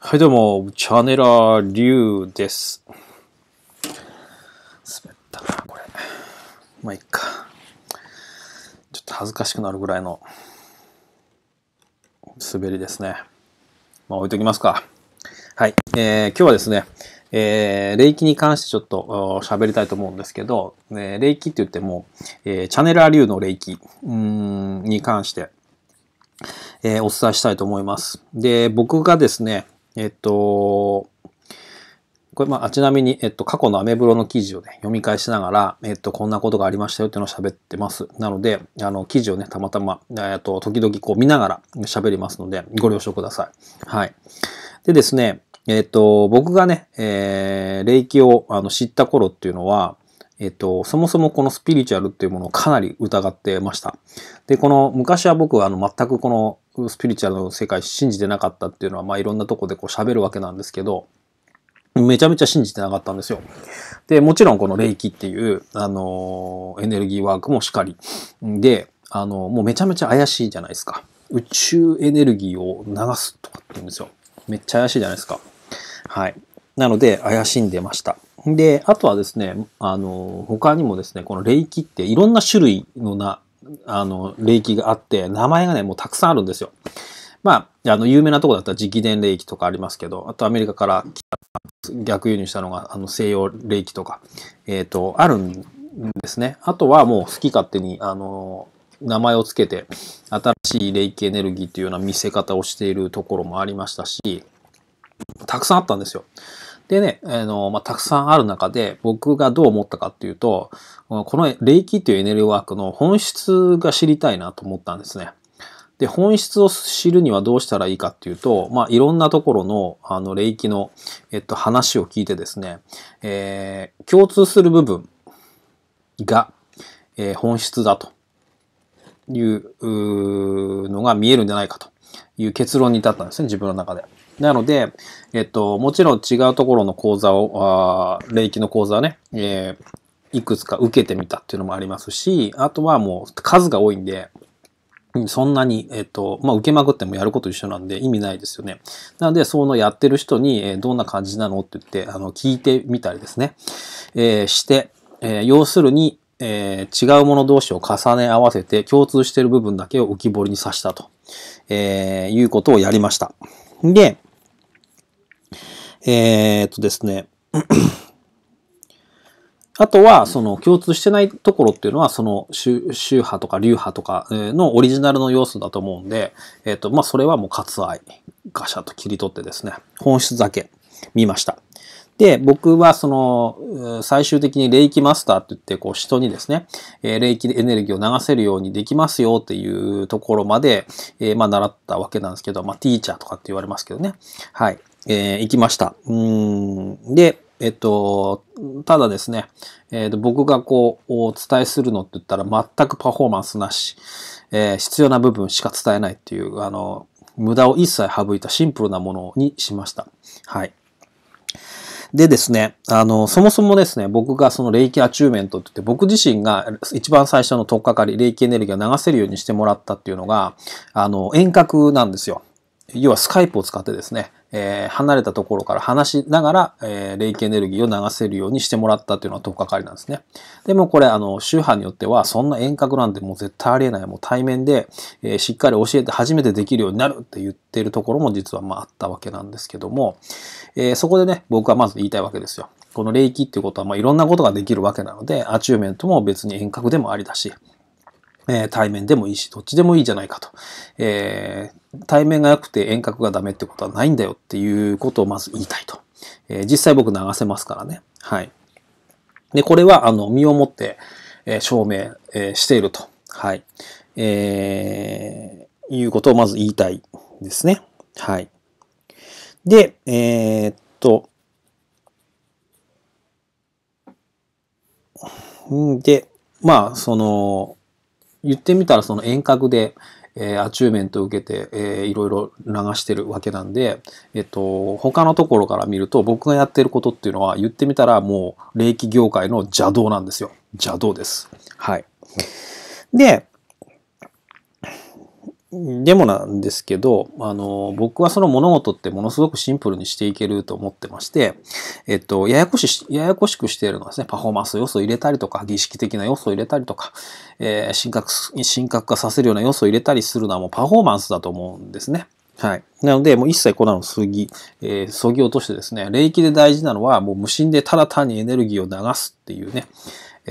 はいどうも、チャネラーリュウです。滑ったな、これ。まあ、いっか。ちょっと恥ずかしくなるぐらいの滑りですね。まあ、置いときますか。はい。えー、今日はですね、えー、霊気に関してちょっと喋りたいと思うんですけど、ね、霊気って言っても、えー、チャネラー流の霊気に関して、えー、お伝えしたいと思います。で、僕がですね、えっと、これ、まあ、ちなみに、えっと、過去のアメブロの記事をね、読み返しながら、えっと、こんなことがありましたよっていうのを喋ってます。なので、あの、記事をね、たまたま、えっと、時々こう見ながら喋りますので、ご了承ください。はい。でですね、えっと、僕がね、えー、霊気をあの知った頃っていうのは、えっと、そもそもこのスピリチュアルっていうものをかなり疑ってました。で、この昔は僕はあの全くこのスピリチュアルの世界信じてなかったっていうのは、まあいろんなとこでこう喋るわけなんですけど、めちゃめちゃ信じてなかったんですよ。で、もちろんこの霊気っていう、あのー、エネルギーワークもしかり。で、あのー、もうめちゃめちゃ怪しいじゃないですか。宇宙エネルギーを流すとかって言うんですよ。めっちゃ怪しいじゃないですか。はい。なので、怪しんでました。で、あとはですね、あの、他にもですね、この霊気っていろんな種類のな、あの、霊気があって、名前がね、もうたくさんあるんですよ。まあ、あの、有名なとこだったら直伝霊気とかありますけど、あとアメリカから逆輸入したのが、あの、西洋霊気とか、えっ、ー、と、あるんですね。あとはもう好き勝手に、あの、名前をつけて、新しい霊気エネルギーというような見せ方をしているところもありましたし、たくさんあったんですよ。でね、あの、まあ、たくさんある中で僕がどう思ったかっていうと、この霊気というエネルギーワークの本質が知りたいなと思ったんですね。で、本質を知るにはどうしたらいいかっていうと、まあ、いろんなところの、あの、霊気の、えっと、話を聞いてですね、えー、共通する部分が、えー、本質だというのが見えるんじゃないかと。いう結論に至ったんですね、自分の中で。なので、えっと、もちろん違うところの講座を、あ霊気の講座をね、えー、いくつか受けてみたっていうのもありますし、あとはもう数が多いんで、そんなに、えっと、まあ、受けまくってもやること一緒なんで意味ないですよね。なので、そのやってる人に、えー、どんな感じなのって言って、あの、聞いてみたりですね、えー、して、えー、要するに、えー、違うもの同士を重ね合わせて共通している部分だけを浮き彫りにさしたと、えー、いうことをやりました。で、えー、っとですね、あとは、その共通してないところっていうのは、その宗派とか流派とかのオリジナルの要素だと思うんで、えっ、ー、と、まあ、それはもう割愛、ガシャッと切り取ってですね、本質だけ見ました。で、僕はその、最終的に霊気マスターって言って、こう人にですね、え霊気でエネルギーを流せるようにできますよっていうところまで、えまあ習ったわけなんですけど、まあティーチャーとかって言われますけどね。はい。えー、行きました。うん。で、えっと、ただですね、えー、と僕がこう、お伝えするのって言ったら全くパフォーマンスなし、えー、必要な部分しか伝えないっていう、あの、無駄を一切省いたシンプルなものにしました。はい。でですね、あの、そもそもですね、僕がその霊気アチューメントって言って、僕自身が一番最初の取っかかり、霊気エネルギーを流せるようにしてもらったっていうのが、あの、遠隔なんですよ。要はスカイプを使ってですね、えー、離れたところから話しながら、えー、霊気エネルギーを流せるようにしてもらったというのは特化かかりなんですね。でもこれ、あの、宗派によっては、そんな遠隔なんてもう絶対ありえない、もう対面で、えー、しっかり教えて初めてできるようになるって言ってるところも実はまああったわけなんですけども、えー、そこでね、僕はまず言いたいわけですよ。この霊気っていうことは、まあいろんなことができるわけなので、アチューメントも別に遠隔でもありだし、え対面でもいいし、どっちでもいいじゃないかと、えー、対面が良くて遠隔がダメってことはないんだよっていうことをまず言いたいと。えー、実際僕流せますからね。はい。で、これは、あの、身をもって、え証明、えしていると。はい。えー、いうことをまず言いたいですね。はい。で、えー、っと、で、まあ、その、言ってみたらその遠隔で、えー、アチューメントを受けて、えー、いろいろ流してるわけなんで、えっと、他のところから見ると僕がやってることっていうのは言ってみたらもう霊気業界の邪道なんですよ。邪道です。はい。で、でもなんですけど、あの、僕はその物事ってものすごくシンプルにしていけると思ってまして、えっと、ややこし、ややこしくしているのはですね、パフォーマンス要素を入れたりとか、儀式的な要素を入れたりとか、えー、深刻、深刻化させるような要素を入れたりするのはもうパフォーマンスだと思うんですね。はい。なので、もう一切こんなの過ぎ、えー、そぎ落としてですね、霊気で大事なのは、もう無心でただ単にエネルギーを流すっていうね、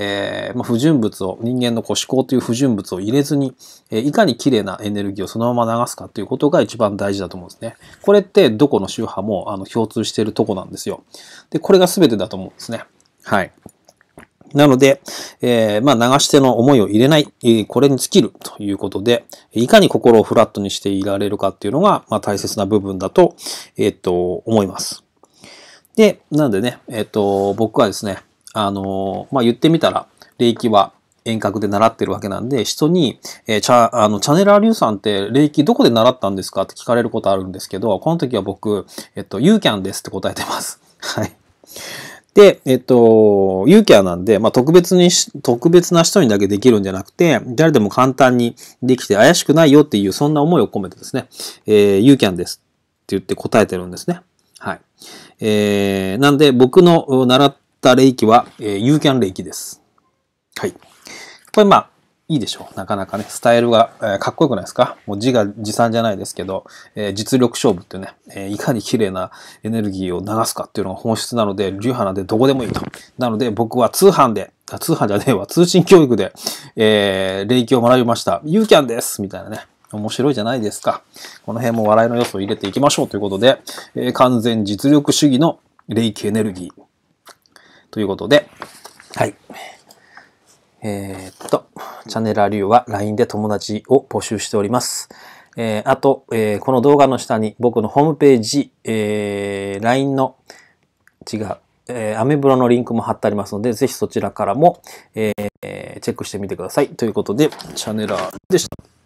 えー、まあ、不純物を、人間のこう思考という不純物を入れずに、えー、いかに綺麗なエネルギーをそのまま流すかということが一番大事だと思うんですね。これってどこの宗派もあの共通しているとこなんですよ。で、これが全てだと思うんですね。はい。なので、えー、まあ、流し手の思いを入れない、えー、これに尽きるということで、いかに心をフラットにしていられるかっていうのが、まあ、大切な部分だと、えー、っと、思います。で、なんでね、えー、っと、僕はですね、あの、まあ、言ってみたら、霊気は遠隔で習ってるわけなんで、人に、えー、チャあのチャネラーリュウさんって霊気どこで習ったんですかって聞かれることあるんですけど、この時は僕、えっと、ユーキャンですって答えてます。はい。で、えっと、ユーキャンなんで、まあ、特別に、特別な人にだけできるんじゃなくて、誰でも簡単にできて怪しくないよっていう、そんな思いを込めてですね、えー、ユーキャンですって言って答えてるんですね。はい。えー、なんで僕の習っった霊気は、えー、ユーキャン霊気です。はい。これまあ、いいでしょう。なかなかね、スタイルが、えー、かっこよくないですかもう字が持参じゃないですけど、えー、実力勝負ってね、えー、いかに綺麗なエネルギーを流すかっていうのが本質なので、流派なんでどこでもいいと。なので僕は通販で、通販じゃねえわ、通信教育で、えー、霊気を学びました。ユーキャンですみたいなね。面白いじゃないですか。この辺も笑いの要素を入れていきましょうということで、えー、完全実力主義の霊気エネルギー。ということで、はい。えー、っと、チャンネラー流は LINE で友達を募集しております。えー、あと、えー、この動画の下に僕のホームページ、えー、LINE の、違う、えー、アメブロのリンクも貼ってありますので、ぜひそちらからも、えー、チェックしてみてください。ということで、チャンネラーでした。